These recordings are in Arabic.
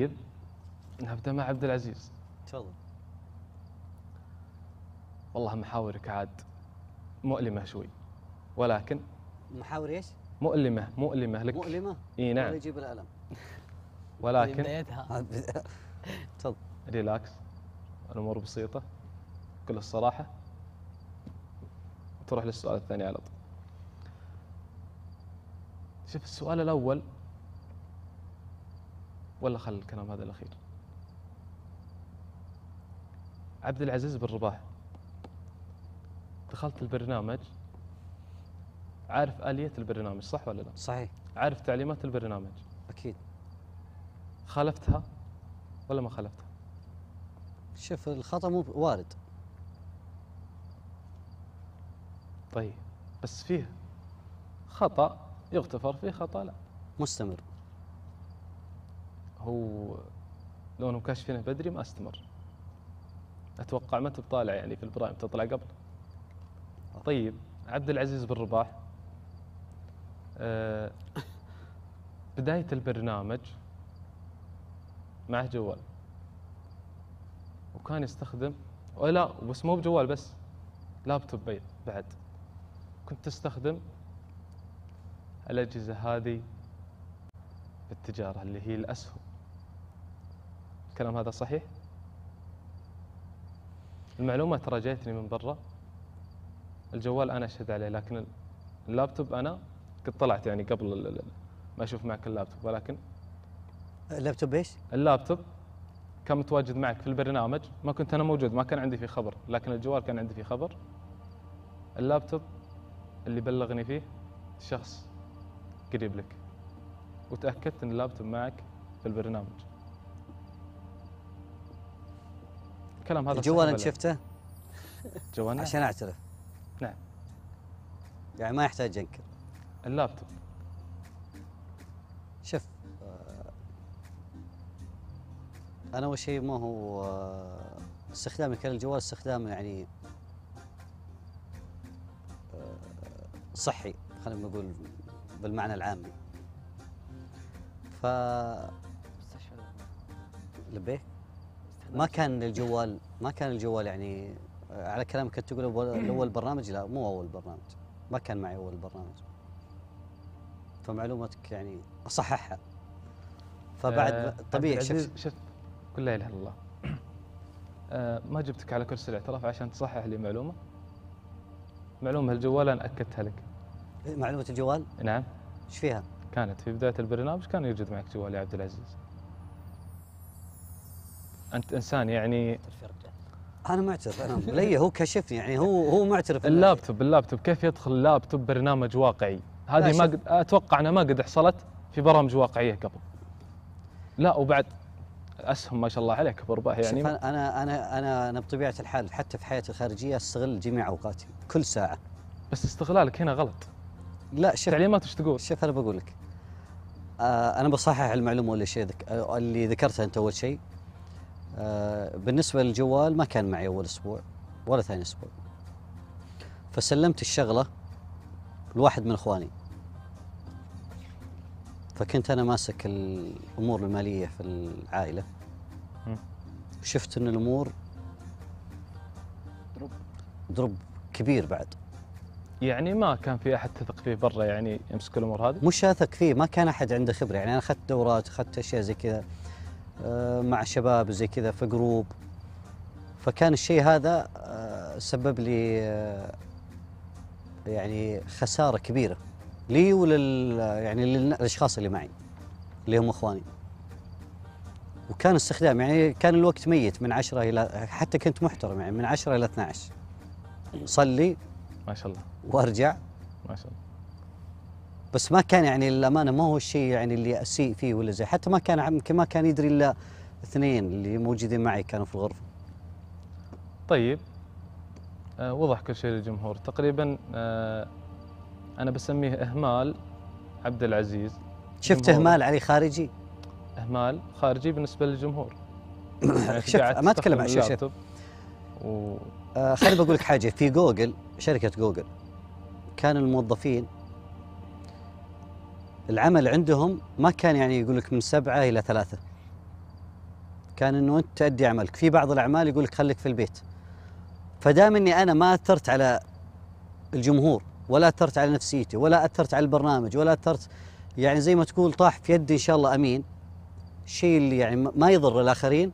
جيد نبدا مع عبد العزيز تفضل والله محاورك عاد مؤلمه شوي ولكن محاور ايش؟ مؤلمه مؤلمه لك مؤلمه؟ اي نعم يجيب الالم ولكن طيب، بدايتها تفضل ريلاكس الامور بسيطه كل الصراحه تروح للسؤال الثاني على طول شوف السؤال الاول ولا خل الكلام هذا الأخير عبد العزيز بن رباح دخلت البرنامج عارف آلية البرنامج صح ولا لا؟ صحيح عارف تعليمات البرنامج أكيد خالفتها ولا ما خالفتها؟ شوف الخطأ مو وارد طيب بس فيه خطأ يغتفر فيه خطأ لا مستمر هو لو انهم كاشفينه بدري ما استمر اتوقع ما انت بطالع يعني في البرايم تطلع قبل طيب عبد العزيز بن رباح أه بدايه البرنامج معه جوال وكان يستخدم أه لا بس مو بجوال بس لابتوب بيض بعد كنت تستخدم الأجهزة هذه بالتجارة اللي هي الأسهم الكلام هذا صحيح؟ المعلومة ترى جايتني من برا الجوال أنا أشهد عليه لكن اللابتوب أنا قد طلعت يعني قبل ما أشوف معك اللابتوب ولكن اللابتوب ايش؟ اللابتوب كان متواجد معك في البرنامج ما كنت أنا موجود ما كان عندي فيه خبر لكن الجوال كان عندي فيه خبر اللابتوب اللي بلغني فيه شخص قريب لك وتأكدت أن اللابتوب معك في البرنامج الكلام هذا الجوال انت شفته؟ جوالنا؟ عشان اعترف نعم يعني ما يحتاج ينكر اللابتوب شوف آه، انا اول شيء ما هو آه، استخدامي كان الجوال استخدام يعني آه، صحي خلينا نقول بالمعنى العامي ف لبيك ما كان الجوال ما كان الجوال يعني آه، على كلامك كنت تقول اول برنامج لا مو اول برنامج ما كان معي اول برنامج فمعلومتك يعني اصححها فبعد أه طبيعي شفت شفت قل لا اله الا الله أه ما جبتك على كرسي الاعتراف عشان تصحح لي معلومه معلومه الجوال انا اكدتها لك معلومه الجوال نعم ايش فيها كانت في بدايه البرنامج كان يوجد معك جوال يا عبد العزيز انت انسان يعني انا معترف انا لي هو كشفني يعني هو هو معترف اللابتوب اللابتوب كيف يدخل اللابتوب برنامج واقعي؟ هذه ما قد اتوقع انها ما قد حصلت في برامج واقعيه قبل. لا وبعد اسهم ما شاء الله عليك بارباح يعني شوف انا انا انا انا بطبيعه الحال حتى في حياتي الخارجيه استغل جميع اوقاتي كل ساعه بس استغلالك هنا غلط لا شوف تعليمات ايش تقول؟ شوف انا بقول لك آه انا بصحح المعلومه ولا شيء اللي ذكرتها انت اول شيء آه، بالنسبة للجوال ما كان معي أول أسبوع ولا ثاني أسبوع فسلمت الشغلة لواحد من إخواني فكنت أنا ماسك الأمور المالية في العائلة شفت أن الأمور ضرب ضرب كبير بعد يعني ما كان في احد تثق فيه برا يعني يمسك الامور هذه؟ مش اثق فيه، ما كان احد عنده خبره، يعني انا اخذت دورات، اخذت اشياء زي كذا، آه، مع شباب وزي كذا في جروب فكان الشيء هذا آه، سبب لي آه، يعني خساره كبيره لي ولل يعني للاشخاص اللي معي اللي هم اخواني وكان استخدام يعني كان الوقت ميت من 10 الى حتى كنت محترم يعني من 10 الى 12 صلي ما شاء الله وارجع ما شاء الله بس ما كان يعني للامانه ما هو الشيء يعني اللي اسيء فيه ولا زي حتى ما كان يمكن ما كان يدري الا اثنين اللي موجودين معي كانوا في الغرفه. طيب آه وضح كل شيء للجمهور تقريبا آه انا بسميه اهمال عبد العزيز شفت اهمال علي خارجي؟ اهمال خارجي بالنسبه للجمهور يعني ما اتكلم عن شيء آه، خليني بقول لك حاجه في جوجل شركه جوجل كان الموظفين العمل عندهم ما كان يعني يقول لك من سبعه الى ثلاثه. كان انه انت تؤدي عملك، في بعض الاعمال يقول لك خليك في البيت. فدام اني انا ما اثرت على الجمهور ولا اثرت على نفسيتي ولا اثرت على البرنامج ولا اثرت يعني زي ما تقول طاح في يدي ان شاء الله امين الشيء اللي يعني ما يضر الاخرين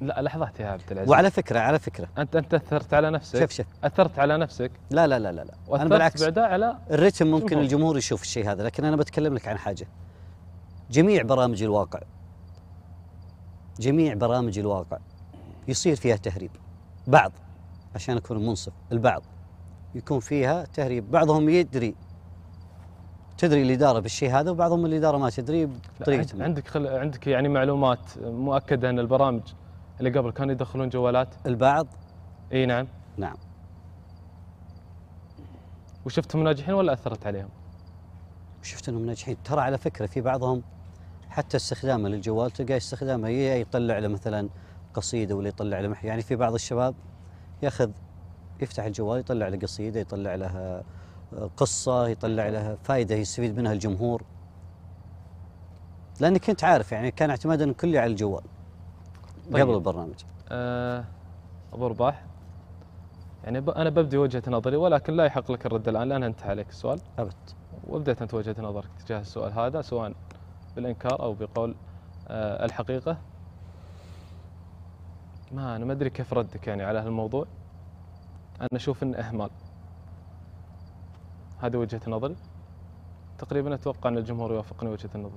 لا لحظات يا عبد العزيز وعلى فكره على فكره انت انت اثرت على نفسك شوف شوف اثرت على نفسك لا لا لا لا لا انا بالعكس بعدها على الريتم ممكن الجمهور يشوف الشيء هذا لكن انا بتكلم لك عن حاجه جميع برامج الواقع جميع برامج الواقع يصير فيها تهريب بعض عشان اكون منصف البعض يكون فيها تهريب بعضهم يدري تدري الاداره بالشيء هذا وبعضهم الاداره ما تدري بطريقه عندك خل... عندك يعني معلومات مؤكده ان البرامج اللي قبل كانوا يدخلون جوالات البعض اي نعم نعم وشفتهم ناجحين ولا اثرت عليهم؟ شفت انهم ناجحين ترى على فكره في بعضهم حتى استخدامه للجوال تلقاه استخدامه يطلع له مثلا قصيده ولا يطلع له يعني في بعض الشباب ياخذ يفتح الجوال يطلع له قصيده يطلع لها آه، قصه يطلع لها فائده يستفيد منها الجمهور لانك كنت عارف يعني كان اعتمادا كلي على الجوال طيب. قبل البرنامج آه ابو رباح يعني ب... انا ببدي وجهه نظري ولكن لا يحق لك الرد الان لان انتهى عليك السؤال ابد وبدأت انت وجهه نظرك تجاه السؤال هذا سواء بالانكار او بقول آه الحقيقه ما انا ما ادري كيف ردك يعني على هالموضوع انا اشوف انه اهمال هذه وجهه نظري تقريبا اتوقع ان الجمهور يوافقني وجهه النظر